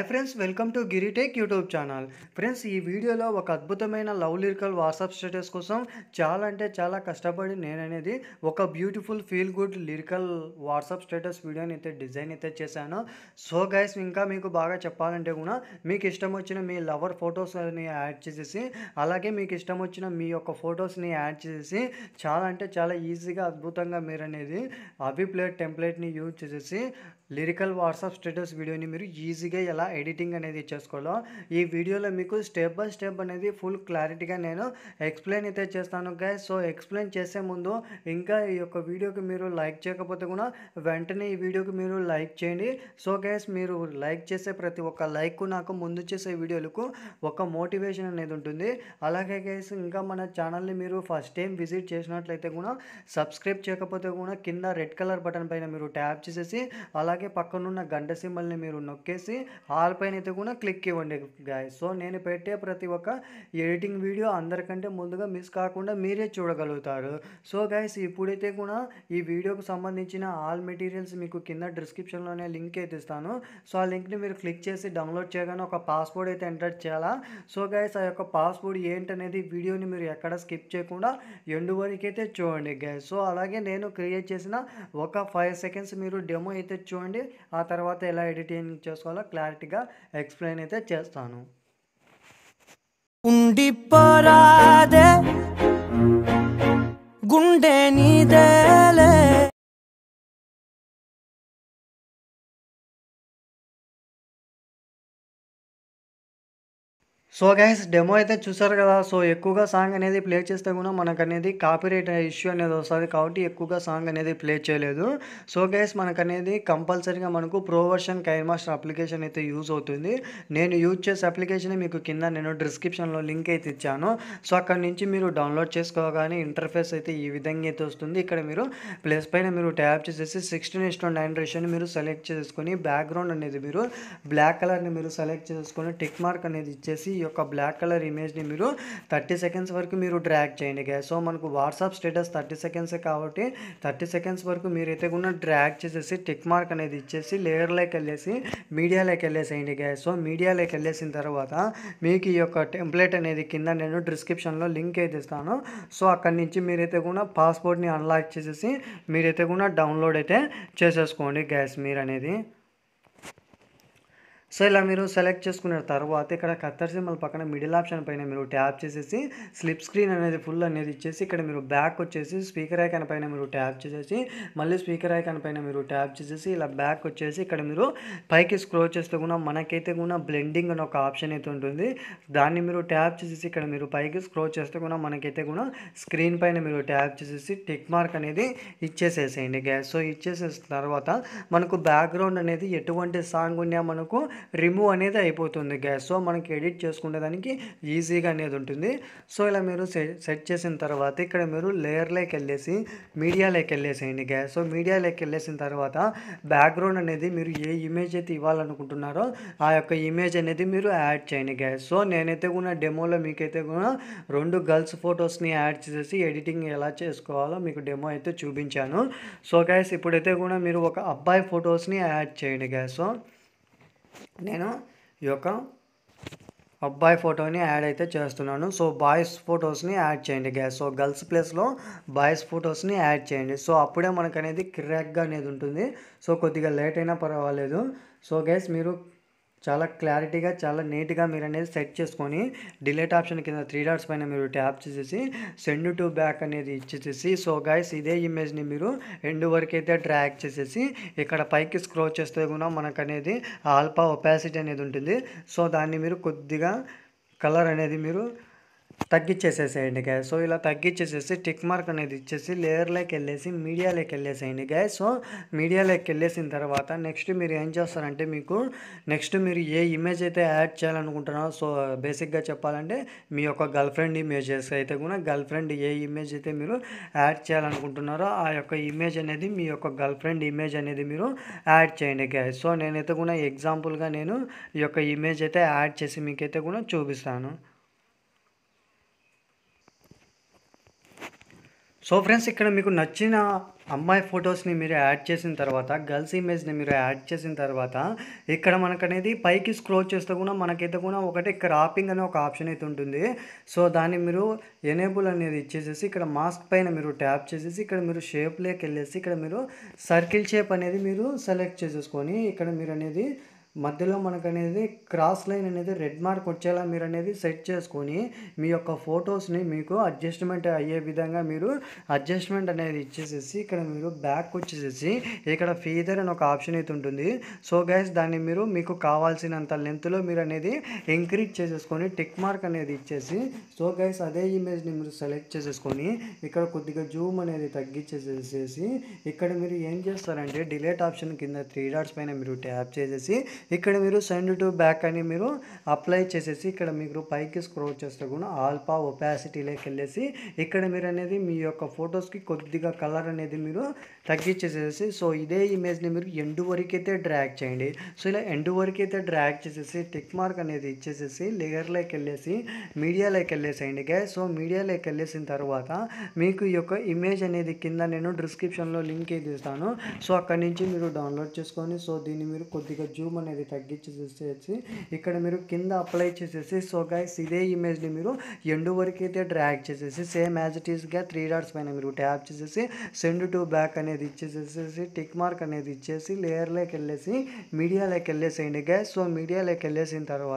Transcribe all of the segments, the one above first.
hi friends welcome to Giritech YouTube channel friends ఈ వీడియోలో ఒక అద్భుతమైన లవ్ లిరికల్ వాట్సాప్ స్టేటస్ కోసం చాలా అంటే చాలా కష్టపడి నేననేది ఒక beautiful feel good lyrical WhatsApp status వీడియోని అయితే డిజైన్ అయితే చేశాను సో గైస్ ఇంకా మీకు బాగా చెప్పాలంటే కూడా మీకు ఇష్టం వచ్చిన మీ లవర్ ఫొటోస్ని యాడ్ చేసేసి అలాగే మీకు ఇష్టం వచ్చిన మీ యొక్క ఫొటోస్ని యాడ్ చేసేసి చాలా అంటే చాలా ఈజీగా అద్భుతంగా మీరు అనేది అవి ప్లేట్ టెంప్లెట్ని యూజ్ చేసేసి లిరికల్ వాట్సాప్ స్టేటస్ వీడియోని మీరు ఈజీగా ఎలా ఎడిటింగ్ అనేది చేసుకోవాలో ఈ వీడియోలో మీకు స్టెప్ బై స్టెప్ అనేది ఫుల్ క్లారిటీగా నేను ఎక్స్ప్లెయిన్ అయితే చేస్తాను గా సో ఎక్స్ప్లెయిన్ చేసే ముందు ఇంకా ఈ యొక్క వీడియోకి మీరు లైక్ చేయకపోతే కూడా వెంటనే ఈ వీడియోకి మీరు లైక్ చేయండి సో గైస్ మీరు లైక్ చేసే ప్రతి ఒక్క లైక్ నాకు ముందు చేసే వీడియోలకు ఒక మోటివేషన్ అనేది ఉంటుంది అలాగే గైస్ ఇంకా మన ఛానల్ని మీరు ఫస్ట్ టైం విజిట్ చేసినట్లయితే కూడా సబ్స్క్రైబ్ చేయకపోతే కూడా కింద రెడ్ కలర్ బటన్ పైన మీరు ట్యాప్ చేసేసి అలాగే అలాగే పక్కనున్న గంట సింబల్ని మీరు నొక్కేసి ఆల్ పైన అయితే కూడా క్లిక్ ఇవ్వండి గాయ సో నేను పెట్టే ప్రతి ఒక్క ఎడిటింగ్ వీడియో అందరికంటే ముందుగా మిస్ కాకుండా మీరే చూడగలుగుతారు సో గైస్ ఇప్పుడైతే కూడా ఈ వీడియోకు సంబంధించిన ఆల్ మెటీరియల్స్ మీకు కింద డిస్క్రిప్షన్లోనే లింక్ అయితే ఇస్తాను సో ఆ లింక్ని మీరు క్లిక్ చేసి డౌన్లోడ్ చేయగానే ఒక పాస్వర్డ్ అయితే ఎంటర్ చేయాలా సో గైస్ ఆ యొక్క పాస్వర్డ్ ఏంటనేది వీడియోని మీరు ఎక్కడ స్కిప్ చేయకుండా ఎండు వరకు అయితే చూడండి గైస్ సో అలాగే నేను క్రియేట్ చేసిన ఒక ఫైవ్ సెకండ్స్ మీరు డెమో అయితే చూడండి చూడండి ఆ తర్వాత ఎలా ఎడిటింగ్ చేసుకోవాలో క్లారిటీగా ఎక్స్ప్లెయిన్ అయితే చేస్తాను పరాదే గుండె నీదే సో గైస్ డెమో అయితే చూసారు కదా సో ఎక్కువగా సాంగ్ అనేది ప్లే చేస్తే కూడా మనకు అనేది కాపీరైట్ ఇష్యూ అనేది వస్తుంది కాబట్టి ఎక్కువగా సాంగ్ అనేది ప్లే చేయలేదు సో గైస్ మనకు అనేది కంపల్సరీగా మనకు ప్రో వర్షన్ మాస్టర్ అప్లికేషన్ అయితే యూజ్ అవుతుంది నేను యూజ్ చేసే అప్లికేషన్ మీకు కింద నేను డిస్క్రిప్షన్లో లింక్ అయితే ఇచ్చాను సో అక్కడ నుంచి మీరు డౌన్లోడ్ చేసుకోగానే ఇంటర్ఫేస్ అయితే ఈ విధంగా అయితే వస్తుంది ఇక్కడ మీరు ప్లస్ పైన మీరు ట్యాప్ చేసేసి సిక్స్టీన్ ఇస్ టూ నైన్ రేషన్ మీరు సెలెక్ట్ చేసుకొని బ్యాక్గ్రౌండ్ అనేది మీరు బ్లాక్ కలర్ని మీరు సెలెక్ట్ చేసుకొని టిక్ మార్క్ అనేది ఇచ్చేసి ఈ యొక్క బ్లాక్ కలర్ ఇమేజ్ని మీరు థర్టీ సెకండ్స్ వరకు మీరు డ్రాగ్ చేయండి గ్యాస్ సో మనకు వాట్సాప్ స్టేటస్ థర్టీ సెకండ్సే కాబట్టి థర్టీ సెకండ్స్ వరకు మీరైతే కూడా డ్రాగ్ చేసేసి టెక్ మార్క్ అనేది ఇచ్చేసి లేయర్లోకి వెళ్ళేసి మీడియాలోకి వెళ్ళేసేయండి గ్యాస్ సో మీడియాలోకి వెళ్ళేసిన తర్వాత మీకు ఈ యొక్క టెంప్లెట్ అనేది కింద నేను డిస్క్రిప్షన్లో లింక్ అయితే ఇస్తాను సో అక్కడి నుంచి మీరైతే కూడా పాస్పోర్ట్ని అన్లాక్ చేసేసి మీరైతే కూడా డౌన్లోడ్ అయితే చేసేసుకోండి గ్యాస్ మీరు అనేది సో ఇలా మీరు సెలెక్ట్ చేసుకున్న తర్వాత ఇక్కడ కత్తర్ సింబల్ పక్కన మిడిల్ ఆప్షన్ పైన మీరు ట్యాప్ చేసేసి స్లిప్ స్క్రీన్ అనేది ఫుల్ అనేది ఇచ్చేసి ఇక్కడ మీరు బ్యాక్ వచ్చేసి స్పీకర్ ఐకాన్ పైన మీరు ట్యాప్ చేసేసి మళ్ళీ స్పీకర్ ఐకాన్ పైన మీరు ట్యాప్ చేసేసి ఇలా బ్యాక్ వచ్చేసి ఇక్కడ మీరు పైకి స్క్రోల్ చేస్తే కూడా మనకైతే కూడా బ్లెండింగ్ అని ఒక ఆప్షన్ అయితే ఉంటుంది దాన్ని మీరు ట్యాప్ చేసేసి ఇక్కడ మీరు పైకి స్క్రోల్ చేస్తే కూడా మనకైతే కూడా స్క్రీన్ పైన మీరు ట్యాప్ చేసేసి టిక్ మార్క్ అనేది ఇచ్చేసేసేయండి గ్యాస్ సో ఇచ్చేసేసిన తర్వాత మనకు బ్యాక్గ్రౌండ్ అనేది ఎటువంటి సాంగ్ ఉన్నా మనకు రిమూవ్ అనేది అయిపోతుంది గ్యాస్ సో మనకి ఎడిట్ చేసుకునే దానికి ఈజీగా అనేది ఉంటుంది సో ఇలా మీరు సెట్ చేసిన తర్వాత ఇక్కడ మీరు లేయర్లోకి వెళ్ళేసి మీడియాలోకి వెళ్ళేసేయండి గ్యాస్ సో మీడియాలోకి వెళ్ళేసిన తర్వాత బ్యాక్గ్రౌండ్ అనేది మీరు ఏ ఇమేజ్ అయితే ఇవ్వాలనుకుంటున్నారో ఆ యొక్క ఇమేజ్ అనేది మీరు యాడ్ చేయండి గ్యాస్ సో నేనైతే కూడా డెమోలో మీకైతే కూడా రెండు గర్ల్స్ ఫొటోస్ని యాడ్ చేసేసి ఎడిటింగ్ ఎలా చేసుకోవాలో మీకు డెమో అయితే చూపించాను సో గ్యాస్ ఇప్పుడైతే కూడా మీరు ఒక అబ్బాయి ఫొటోస్ని యాడ్ చేయండి గ్యాస్ సో నేను ఈ యొక్క అబ్బాయి ఫోటోని యాడ్ అయితే చేస్తున్నాను సో బాయ్స్ ఫొటోస్ని యాడ్ చేయండి గ్యాస్ సో గర్ల్స్ ప్లేస్లో బాయ్స్ ఫొటోస్ని యాడ్ చేయండి సో అప్పుడే మనకు అనేది క్రాక్గా అనేది ఉంటుంది సో కొద్దిగా లేట్ అయినా పర్వాలేదు సో గ్యాస్ మీరు చాలా క్లారిటీగా చాలా నీట్గా మీరు అనేది సెట్ చేసుకొని డిలేట్ ఆప్షన్ కింద త్రీ డాట్స్ పైన మీరు ట్యాప్ చేసేసి సెండ్ టు బ్యాక్ అనేది ఇచ్చేసేసి సో గాయస్ ఇదే ఇమేజ్ని మీరు ఎండ్ వరకు అయితే డ్రాగ్ చేసేసి ఇక్కడ పైకి స్క్రో చేస్తే కూడా మనకు అనేది ఆల్పా ఒపాసిటీ అనేది ఉంటుంది సో దాన్ని మీరు కొద్దిగా కలర్ అనేది మీరు తగ్గించేసేసేయండి గ్యాస్ సో ఇలా తగ్గించేసేసి టిక్ మార్క్ అనేది ఇచ్చేసి లేయర్లోకి వెళ్ళేసి మీడియాలోకి వెళ్ళేసేయండి గ్యాస్ సో మీడియాలోకి వెళ్ళేసిన తర్వాత నెక్స్ట్ మీరు ఏం చేస్తారంటే మీకు నెక్స్ట్ మీరు ఏ ఇమేజ్ అయితే యాడ్ చేయాలనుకుంటున్నారో సో బేసిక్గా చెప్పాలంటే మీ యొక్క గర్ల్ ఫ్రెండ్ ఇమేజెస్ అయితే కూడా గర్ల్ ఫ్రెండ్ ఏ ఇమేజ్ అయితే మీరు యాడ్ చేయాలనుకుంటున్నారో ఆ యొక్క ఇమేజ్ అనేది మీ యొక్క గర్ల్ ఫ్రెండ్ ఇమేజ్ అనేది మీరు యాడ్ చేయండి గ్యాస్ సో నేనైతే కూడా ఎగ్జాంపుల్గా నేను ఈ యొక్క ఇమేజ్ అయితే యాడ్ చేసి మీకైతే కూడా చూపిస్తాను సో ఫ్రెండ్స్ ఇక్కడ మీకు నచ్చిన అమ్మాయి ఫొటోస్ని మీరు యాడ్ చేసిన తర్వాత గర్ల్స్ ఇమేజ్ని మీరు యాడ్ చేసిన తర్వాత ఇక్కడ మనకనేది పైకి స్క్రోల్ చేస్తే కూడా మనకైతే కూడా ఒకటి క్రాపింగ్ అనే ఒక ఆప్షన్ అయితే ఉంటుంది సో దాన్ని మీరు ఎనేబుల్ అనేది ఇచ్చేసేసి ఇక్కడ మాస్క్ పైన మీరు ట్యాప్ చేసేసి ఇక్కడ మీరు షేప్లోకి వెళ్ళేసి ఇక్కడ మీరు సర్కిల్ షేప్ అనేది మీరు సెలెక్ట్ చేసేసుకొని ఇక్కడ మీరు అనేది మధ్యలో మనకు అనేది క్రాస్ లైన్ అనేది రెడ్ మార్క్ వచ్చేలా మీరు అనేది సెట్ చేసుకొని మీ యొక్క ఫొటోస్ని మీకు అడ్జస్ట్మెంట్ అయ్యే విధంగా మీరు అడ్జస్ట్మెంట్ అనేది ఇచ్చేసేసి ఇక్కడ మీరు బ్యాక్ వచ్చేసేసి ఇక్కడ ఫీదర్ అని ఒక ఆప్షన్ అయితే ఉంటుంది సో గైస్ దాన్ని మీరు మీకు కావాల్సినంత లెంత్లో మీరు అనేది ఎంక్రీజ్ చేసేసుకొని టిక్ మార్క్ అనేది ఇచ్చేసి సో గైస్ అదే ఇమేజ్ని మీరు సెలెక్ట్ చేసేసుకొని ఇక్కడ కొద్దిగా జూమ్ అనేది తగ్గించేసేసి ఇక్కడ మీరు ఏం చేస్తారంటే డిలేట్ ఆప్షన్ కింద త్రీ డాట్స్ పైన మీరు ట్యాప్ చేసేసి ఇక్కడ మీరు సెండ్ టు బ్యాక్ అని మీరు అప్లై చేసేసి ఇక్కడ మీరు పైకి స్క్రోల్ చేస్తే కూడా ఆల్పా ఒపాసిటీలోకి వెళ్ళేసి ఇక్కడ మీరు అనేది మీ యొక్క ఫొటోస్కి కొద్దిగా కలర్ అనేది మీరు తగ్గించేసేసి సో ఇదే ఇమేజ్ని మీరు ఎండు వరకు అయితే చేయండి సో ఇలా ఎండు వరకు అయితే చేసేసి టిక్ మార్క్ అనేది ఇచ్చేసేసి లేయర్లోకి వెళ్ళేసి మీడియాలోకి వెళ్ళేసేయండి గే సో మీడియాలోకి వెళ్ళేసిన తర్వాత మీకు ఈ యొక్క ఇమేజ్ అనేది కింద నేను డిస్క్రిప్షన్లో లింక్ అయితే ఇస్తాను సో అక్కడి నుంచి మీరు డౌన్లోడ్ చేసుకొని సో దీన్ని మీరు కొద్దిగా జూమ్ అనేది అనేది తగ్గించి చూసేసి ఇక్కడ మీరు కింద అప్లై చేసేసి సో గైస్ ఇదే ఇమేజ్ని మీరు ఎండు వరకు అయితే డ్రాగ్ చేసేసి సేమ్ యాజ్ ఇట్ ఈస్గా త్రీ డాట్స్ పైన మీరు ట్యాప్ చేసేసి సెండ్ టు బ్యాక్ అనేది ఇచ్చేసేసి టిక్ మార్క్ అనేది ఇచ్చేసి లేయర్లోకి వెళ్ళేసి మీడియాలోకి వెళ్ళేసేయండి గైస్ సో మీడియాలోకి వెళ్ళేసిన తర్వాత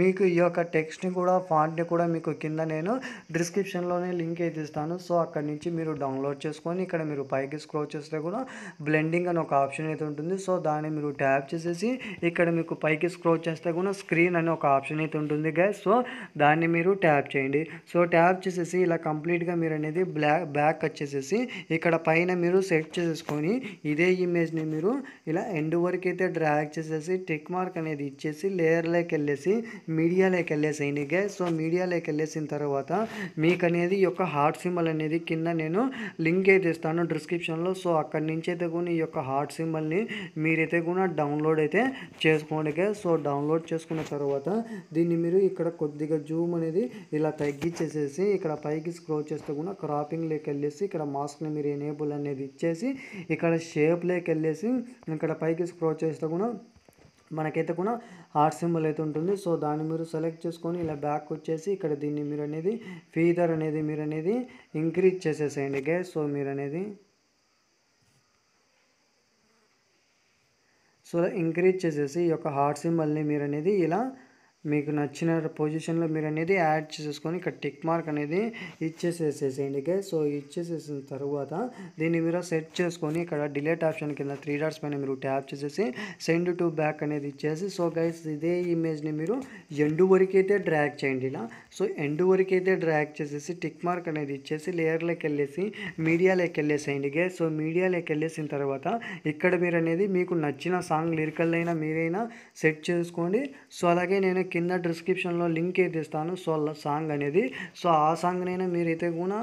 మీకు ఈ యొక్క టెక్స్ట్ని కూడా ఫాంట్ని కూడా మీకు కింద నేను డిస్క్రిప్షన్లోనే లింక్ అయితే ఇస్తాను సో అక్కడి నుంచి మీరు డౌన్లోడ్ చేసుకొని ఇక్కడ మీరు పైకి స్క్రోచ్ చేస్తే కూడా బ్లెండింగ్ అని ఒక ఆప్షన్ అయితే ఉంటుంది సో దాన్ని మీరు ట్యాప్ చేసేసి ఇక్కడ మీకు పైకి స్క్రోల్ చేస్తే కూడా స్క్రీన్ అనే ఒక ఆప్షన్ అయితే ఉంటుంది గైస్ సో దాన్ని మీరు ట్యాప్ చేయండి సో ట్యాప్ చేసేసి ఇలా కంప్లీట్గా మీరు అనేది బ్లాక్ బ్యాక్ వచ్చేసేసి ఇక్కడ పైన మీరు సెట్ చేసేసుకొని ఇదే ఇమేజ్ని మీరు ఇలా ఎండ్ వరకు అయితే డ్రాక్ చేసేసి టిక్ మార్క్ అనేది ఇచ్చేసి లేయర్లోకి వెళ్ళేసి మీడియాలోకి వెళ్ళేసేయండి గైస్ సో మీడియాలోకి వెళ్ళేసిన తర్వాత మీకు అనేది యొక్క హార్ట్ సింబల్ అనేది కింద నేను లింక్ అయితే ఇస్తాను డిస్క్రిప్షన్లో సో అక్కడి నుంచి అయితే కూడా ఈ యొక్క హార్ట్ సింబల్ని మీరైతే కూడా డౌన్లోడ్ అయితే చేసుకోండికే సో డౌన్లోడ్ చేసుకున్న తర్వాత దీన్ని మీరు ఇక్కడ కొద్దిగా జూమ్ అనేది ఇలా తగ్గించేసేసి ఇక్కడ పైకి స్క్రోల్ చేస్తే కూడా క్రాపింగ్లోకి వెళ్ళేసి ఇక్కడ మాస్క్ని మీరు ఎనేబుల్ అనేది ఇచ్చేసి ఇక్కడ షేప్లోకి వెళ్ళేసి ఇక్కడ పైకి స్క్రోల్ చేస్తే కూడా మనకైతే కూడా హార్ట్ సింబల్ అయితే ఉంటుంది సో దాన్ని మీరు సెలెక్ట్ చేసుకొని ఇలా బ్యాక్ వచ్చేసి ఇక్కడ దీన్ని మీరు అనేది ఫీదర్ అనేది మీరు అనేది ఇంక్రీజ్ చేసేసేయండి గే సో మీరు అనేది సో ఇంక్రీజ్ చేసేసి ఈ యొక్క హార్ట్ సింబల్ని మీరు అనేది ఇలా మీకు నచ్చిన పొజిషన్లో మీరు అనేది యాడ్ చేసేసుకొని ఇక్కడ టిక్ మార్క్ అనేది ఇచ్చేసేసేసేయండి ఇక సో ఇచ్చేసేసిన తర్వాత దీన్ని మీరు సెట్ చేసుకొని ఇక్కడ డిలేట్ ఆప్షన్ కింద త్రీ డాట్స్ పైన మీరు ట్యాప్ చేసేసి సెండ్ టు బ్యాక్ అనేది ఇచ్చేసి సో గైస్ ఇదే ఇమేజ్ని మీరు ఎండు వరకైతే డ్రాక్ చేయండి ఇలా సో ఎండు వరకైతే డ్రాక్ చేసేసి టిక్ మార్క్ అనేది ఇచ్చేసి లేయర్లోకి వెళ్ళేసి మీడియాలోకి వెళ్ళేసేయండి ఇక సో మీడియాలోకి వెళ్ళేసిన తర్వాత ఇక్కడ మీరు అనేది మీకు నచ్చిన సాంగ్ లిరికల్ అయినా మీరైనా సెట్ చేసుకోండి సో అలాగే నేను కింద డిస్క్రిప్షన్లో లింక్ అయితే ఇస్తాను సో సాంగ్ అనేది సో ఆ సాంగ్నైనా మీరైతే కూడా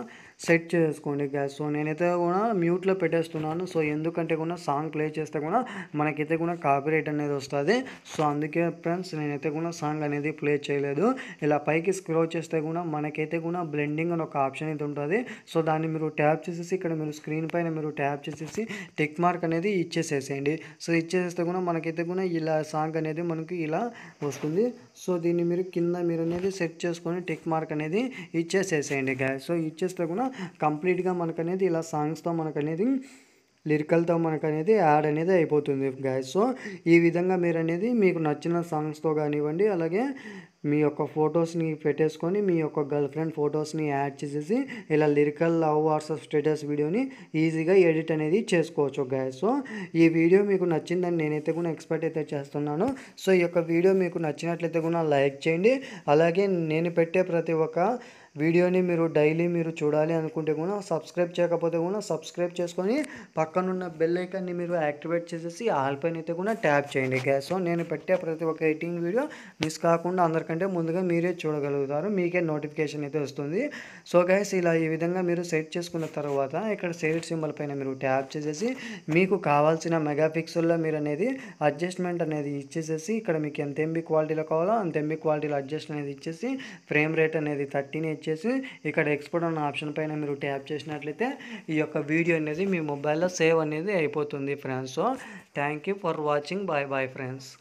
సెట్ చేసుకోండి గ్యాస్ సో నేనైతే కూడా మ్యూట్లో పెట్టేస్తున్నాను సో ఎందుకంటే కూడా సాంగ్ ప్లే చేస్తే కూడా మనకైతే కూడా కాపీరైట్ అనేది వస్తుంది సో అందుకే ఫ్రెండ్స్ నేనైతే కూడా సాంగ్ అనేది ప్లే చేయలేదు ఇలా పైకి స్క్రోల్ చేస్తే కూడా మనకైతే కూడా బ్లెండింగ్ అని ఒక ఆప్షన్ అయితే ఉంటుంది సో దాన్ని మీరు ట్యాప్ చేసేసి ఇక్కడ మీరు స్క్రీన్ పైన మీరు ట్యాప్ చేసేసి టెక్ మార్క్ అనేది ఇచ్చేసేసేయండి సో ఇచ్చేసేస్తే కూడా మనకైతే కూడా ఇలా సాంగ్ అనేది మనకి ఇలా వస్తుంది సో దీన్ని మీరు కింద మీరు అనేది సెట్ చేసుకొని టెక్ మార్క్ అనేది ఇచ్చేసేసేయండి గ్యాస్ సో ఇచ్చేస్తే కూడా కంప్లీట్గా మనకనేది ఇలా సాంగ్స్తో మనకనేది లిరికల్తో మనకు అనేది యాడ్ అనేది అయిపోతుంది గాయస్ సో ఈ విధంగా మీరు అనేది మీకు నచ్చిన సాంగ్స్తో కానివ్వండి అలాగే మీ యొక్క ఫొటోస్ని పెట్టేసుకొని మీ యొక్క గర్ల్ ఫ్రెండ్ ఫొటోస్ని యాడ్ చేసేసి ఇలా లిరికల్ లవ్ వాట్సాప్ స్టేటస్ వీడియోని ఈజీగా ఎడిట్ అనేది చేసుకోవచ్చు గాయస్ సో ఈ వీడియో మీకు నచ్చిందని నేనైతే కూడా ఎక్స్పెక్ట్ అయితే చేస్తున్నాను సో ఈ యొక్క వీడియో మీకు నచ్చినట్లయితే కూడా లైక్ చేయండి అలాగే నేను పెట్టే ప్రతి ఒక్క వీడియోని మీరు డైలీ మీరు చూడాలి అనుకుంటే కూడా సబ్స్క్రైబ్ చేయకపోతే కూడా సబ్స్క్రైబ్ చేసుకొని పక్కనున్న బెల్ ఐకాన్ని మీరు యాక్టివేట్ చేసేసి ఆల్ పైన అయితే కూడా ట్యాప్ చేయండి గ్యాస్ సో నేను పెట్టే ప్రతి ఒక్క ఎయిటింగ్ వీడియో మిస్ కాకుండా అందరికంటే ముందుగా మీరే చూడగలుగుతారు మీకే నోటిఫికేషన్ అయితే వస్తుంది సో గ్యాస్ ఇలా ఈ విధంగా మీరు సెట్ చేసుకున్న తర్వాత ఇక్కడ సెట్ సింబల్ పైన మీరు ట్యాప్ చేసేసి మీకు కావాల్సిన మెగా పిక్సెల్లో మీరు అనేది అడ్జస్ట్మెంట్ అనేది ఇచ్చేసేసి ఇక్కడ మీకు ఎంత ఎంబీ క్వాలిటీలో కావాలో అంత ఎంబీ క్వాలిటీలో అడ్జస్ట్ అనేది ఇచ్చేసి ఫ్రేమ్ రేట్ అనేది థర్టీని ఇచ్చేసి ఇక్కడ ఎక్స్పోర్ట్ అన్న ఆప్షన్ పైన మీరు ట్యాప్ చేసినట్లయితే ఈ యొక్క వీడియో అనేది మీ మొబైల్లో సేవ్ అనేది అయిపోతుంది friends so thank you for watching bye bye friends